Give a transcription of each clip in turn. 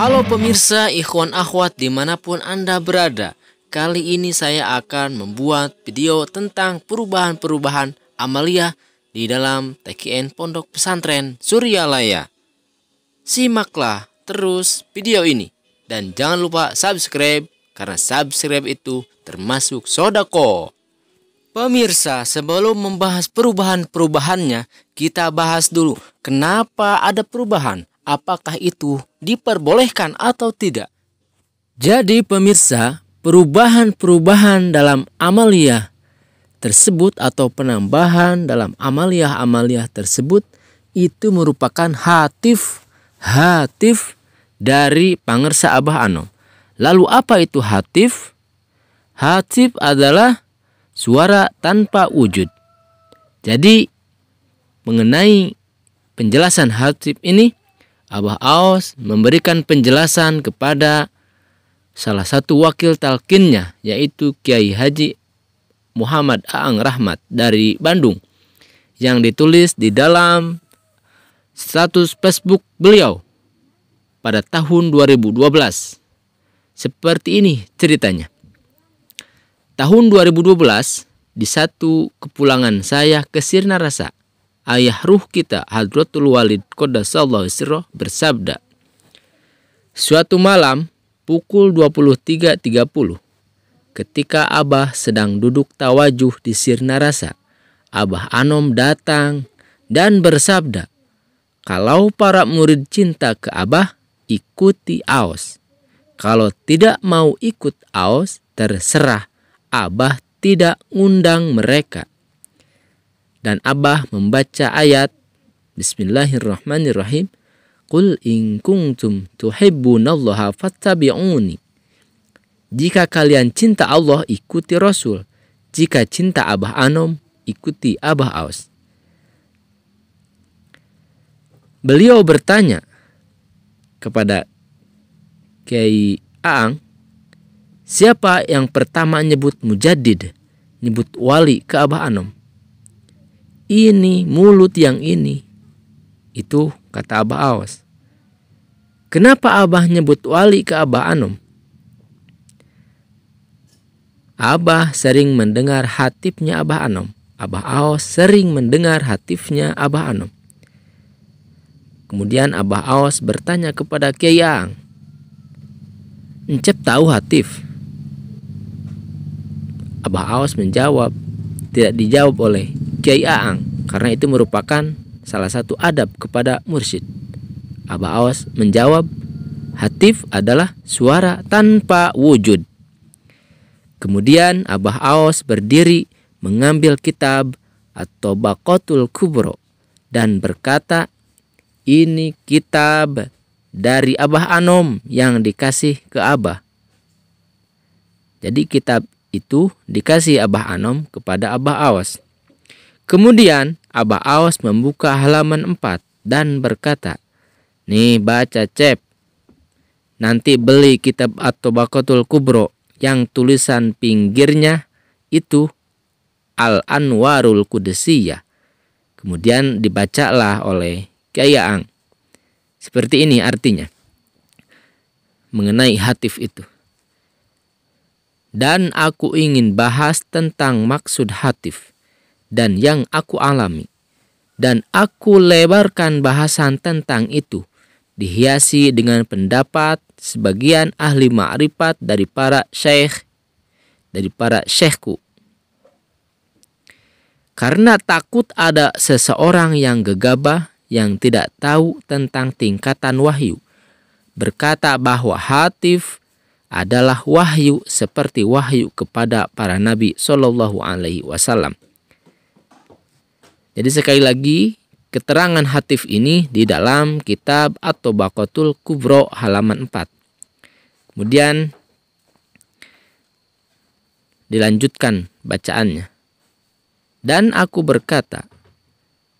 Halo pemirsa Ikhwan Akhwat dimanapun Anda berada Kali ini saya akan membuat video tentang perubahan-perubahan amalia di dalam TKN Pondok Pesantren Suryalaya Simaklah terus video ini Dan jangan lupa subscribe karena subscribe itu termasuk sodako Pemirsa, sebelum membahas perubahan-perubahannya, kita bahas dulu kenapa ada perubahan apakah itu diperbolehkan atau tidak. Jadi pemirsa, perubahan-perubahan dalam amaliyah tersebut atau penambahan dalam amaliyah-amaliyah tersebut itu merupakan hatif hatif dari pangersa Abah Anom. Lalu apa itu hatif? Hatif adalah suara tanpa wujud. Jadi mengenai penjelasan hatif ini Abah Aus memberikan penjelasan kepada salah satu wakil talkinnya yaitu Kiai Haji Muhammad Aang Rahmat dari Bandung yang ditulis di dalam status Facebook beliau pada tahun 2012. Seperti ini ceritanya. Tahun 2012 di satu kepulangan saya ke Sirna Rasa ayah ruh kita Hadratul Walid Qadasallahu Sirroh bersabda Suatu malam pukul 23.30 ketika Abah sedang duduk tawajuh di Sirnarasa Abah Anom datang dan bersabda kalau para murid cinta ke Abah ikuti Aos kalau tidak mau ikut Aos terserah Abah tidak undang mereka dan Abah membaca ayat Bismillahirrahmanirrahim Qul in kuntum tuhibbunallaha fattabi'uni Jika kalian cinta Allah ikuti Rasul Jika cinta Abah Anom ikuti Abah Aus Beliau bertanya kepada Kiai Aang Siapa yang pertama nyebut Mujadid, nyebut wali ke Abah Anom? ini, mulut yang ini. Itu kata Abah Awas. Kenapa Abah nyebut wali ke Abah Anum? Abah sering mendengar hatifnya Abah Anom. Abah Aos sering mendengar hatifnya Abah Anom. Kemudian Abah Aos bertanya kepada Kiai Yang, "Encep tahu hatif?" Abah Aos menjawab, tidak dijawab oleh Kiai Aang karena itu merupakan salah satu adab kepada mursyid. Aba Awas menjawab, hatif adalah suara tanpa wujud. Kemudian Abah Aos berdiri mengambil kitab atau bakotul kubro dan berkata, ini kitab dari Abah Anom yang dikasih ke Abah. Jadi kitab itu dikasih Abah Anom kepada Abah Awas. Kemudian Abah Aos membuka halaman 4 dan berkata, Nih baca cep, nanti beli kitab atau bakotul Kubro yang tulisan pinggirnya itu Al-Anwarul Kudesiyah. Kemudian dibacalah oleh Kiai Ang. Seperti ini artinya mengenai hatif itu. Dan aku ingin bahas tentang maksud hatif dan yang aku alami. Dan aku lebarkan bahasan tentang itu, dihiasi dengan pendapat sebagian ahli ma'rifat dari para syekh, dari para syekhku. Karena takut ada seseorang yang gegabah yang tidak tahu tentang tingkatan wahyu, berkata bahwa hatif adalah wahyu seperti wahyu kepada para nabi Shallallahu Alaihi Wasallam. Jadi sekali lagi keterangan hatif ini di dalam kitab atau bakotul kubro halaman 4. Kemudian dilanjutkan bacaannya. Dan aku berkata,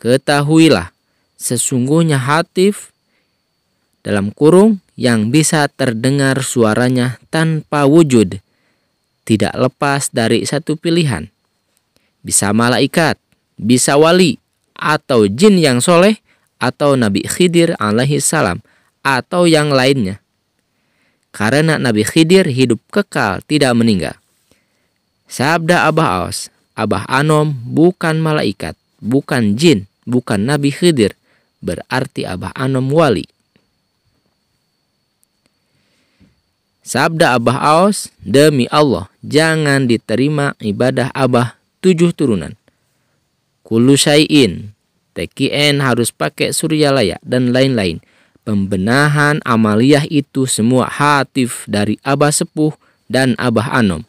ketahuilah sesungguhnya hatif dalam kurung yang bisa terdengar suaranya tanpa wujud, tidak lepas dari satu pilihan. Bisa malaikat, bisa wali atau jin yang soleh atau Nabi Khidir alaihi salam atau yang lainnya. Karena Nabi Khidir hidup kekal tidak meninggal. Sabda Abah Aus, Abah Anom bukan malaikat, bukan jin, bukan Nabi Khidir, berarti Abah Anom wali. Sabda Abah Aus, demi Allah, jangan diterima ibadah Abah tujuh turunan. Kulu syai'in, TKN harus pakai surya dan lain-lain. Pembenahan amaliyah itu semua hatif dari Abah Sepuh dan Abah Anom.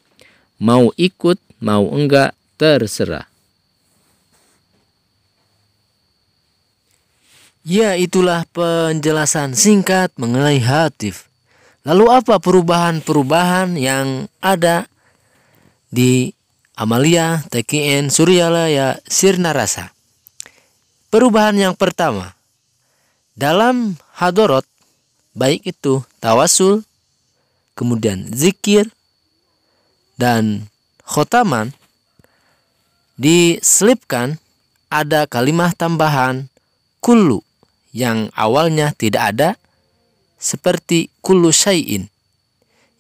Mau ikut, mau enggak, terserah. Ya itulah penjelasan singkat mengenai hatif. Lalu apa perubahan-perubahan yang ada di Amalia, TKN, Suryalaya, Sirna Rasa. Perubahan yang pertama, dalam hadorot, baik itu tawasul, kemudian zikir, dan khotaman, diselipkan ada kalimat tambahan kullu yang awalnya tidak ada seperti kullu syai'in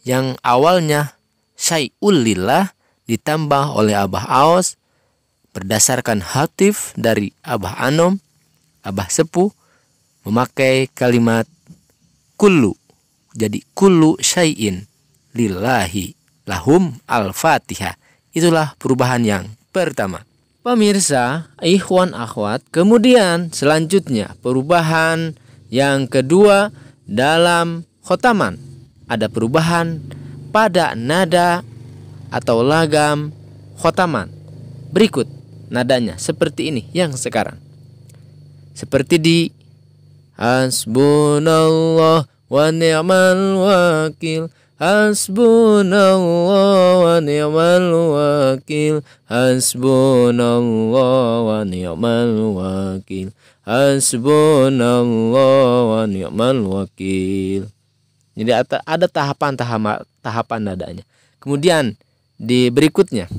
yang awalnya syai'ul lillah ditambah oleh Abah aos berdasarkan hatif dari Abah Anom, Abah Sepuh memakai kalimat kulu Jadi kulu syai'in lillahi lahum al-fatihah. Itulah perubahan yang pertama. Pemirsa, ikhwan akhwat, kemudian selanjutnya perubahan yang kedua dalam khotaman. Ada perubahan pada nada atau lagam khotaman. Berikut nadanya seperti ini yang sekarang. Seperti di Hasbunallah wa ni'mal wakil Hasbunallah wa ni'mal wakil Hasbunallah wa ni'mal wakil Hasbunallah wa ni'mal wakil Jadi ada tahapan-tahapan nadanya. Kemudian di berikutnya.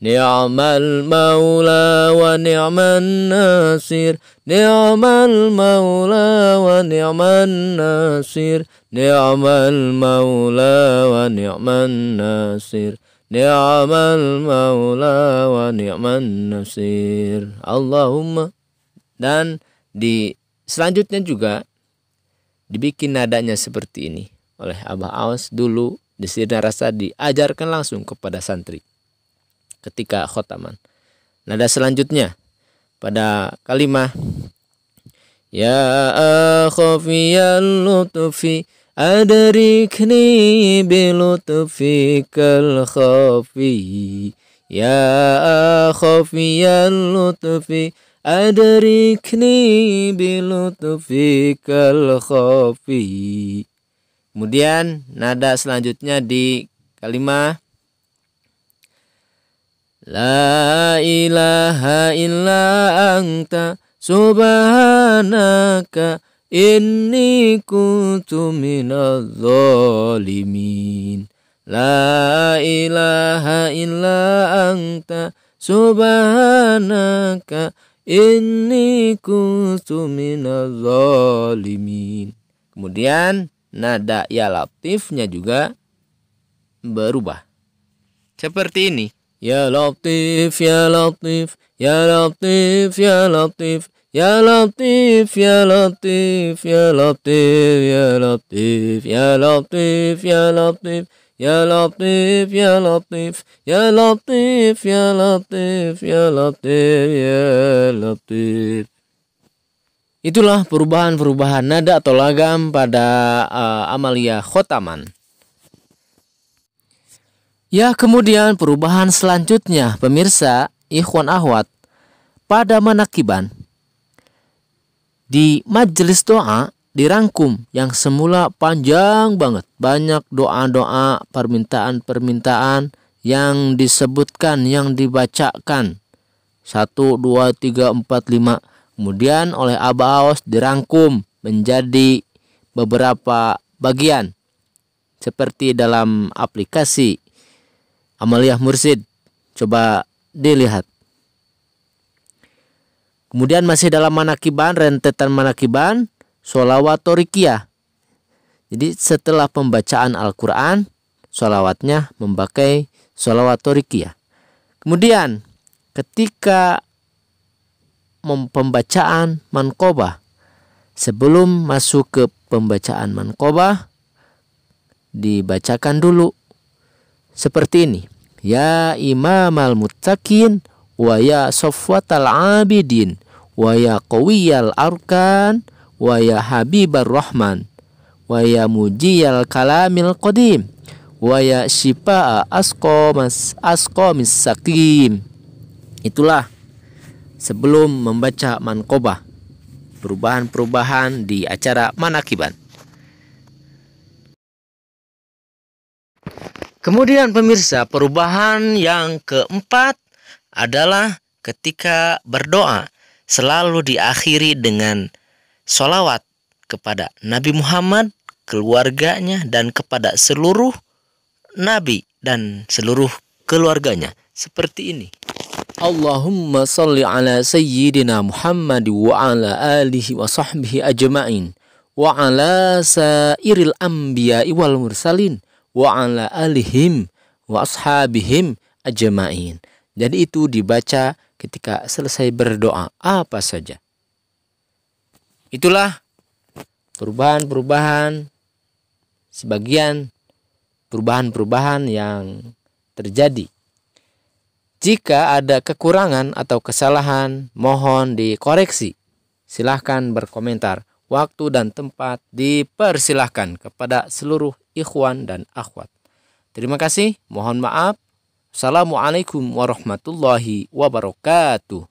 Ni'mal maula wa ni'man nasir Ni'mal maula wa ni'man nasir Ni'mal maula wa ni'man nasir Ni'mal maula wa ni'man nasir Allahumma Dan di selanjutnya juga dibikin nadanya seperti ini oleh Abah Awas dulu Desirnya rasa diajarkan langsung kepada santri ketika khotaman. Nada selanjutnya pada kalimah Ya akhafiyal lutfi adrikni bilutfikal khafi Ya akhafiyal lutfi adrikni bilutfikal khafi Kemudian nada selanjutnya di kalimat La ilaha illa anta subhanaka inni kuntu minadz zalimin La ilaha illa anta subhanaka inni kuntu minadz zalimin Kemudian nada ya latifnya juga berubah. Seperti ini. Ya latif, ya latif, ya latif, ya latif, ya latif, ya latif, ya latif, ya latif, ya latif, ya latif, ya latif, ya latif, ya latif, ya latif, ya latif, ya latif. Itulah perubahan-perubahan nada atau lagam pada uh, amalia khotaman. Ya, kemudian perubahan selanjutnya, pemirsa, ikhwan ahwat, pada manakiban. Di majelis doa dirangkum yang semula panjang banget, banyak doa-doa, permintaan-permintaan yang disebutkan, yang dibacakan. Satu, dua, tiga, empat, lima Kemudian oleh Aba Aos dirangkum menjadi beberapa bagian seperti dalam aplikasi Amaliah Mursid. Coba dilihat. Kemudian masih dalam manakiban, rentetan manakiban, solawat torikiyah. Jadi setelah pembacaan Al-Quran, solawatnya memakai solawat torikiyah. Kemudian ketika pembacaan mankobah. Sebelum masuk ke pembacaan mankobah, dibacakan dulu seperti ini. Ya imam al-muttaqin wa ya sofwatal abidin wa ya qawiyal arkan wa ya habibar rahman wa ya mujiyal kalamil qadim wa ya shifa'a asqomis asqomis sakim. Itulah sebelum membaca mankobah perubahan-perubahan di acara manakiban. Kemudian pemirsa, perubahan yang keempat adalah ketika berdoa selalu diakhiri dengan sholawat kepada Nabi Muhammad, keluarganya, dan kepada seluruh Nabi dan seluruh keluarganya. Seperti ini. Allahumma salli ala sayyidina Muhammad wa ala alihi wa sahbihi ajma'in wa ala sairil anbiya wal mursalin wa ala alihim wa ashabihim ajma'in. Jadi itu dibaca ketika selesai berdoa apa saja. Itulah perubahan-perubahan sebagian perubahan-perubahan yang terjadi jika ada kekurangan atau kesalahan, mohon dikoreksi. Silahkan berkomentar. Waktu dan tempat dipersilahkan kepada seluruh ikhwan dan akhwat. Terima kasih, mohon maaf. Assalamualaikum warahmatullahi wabarakatuh.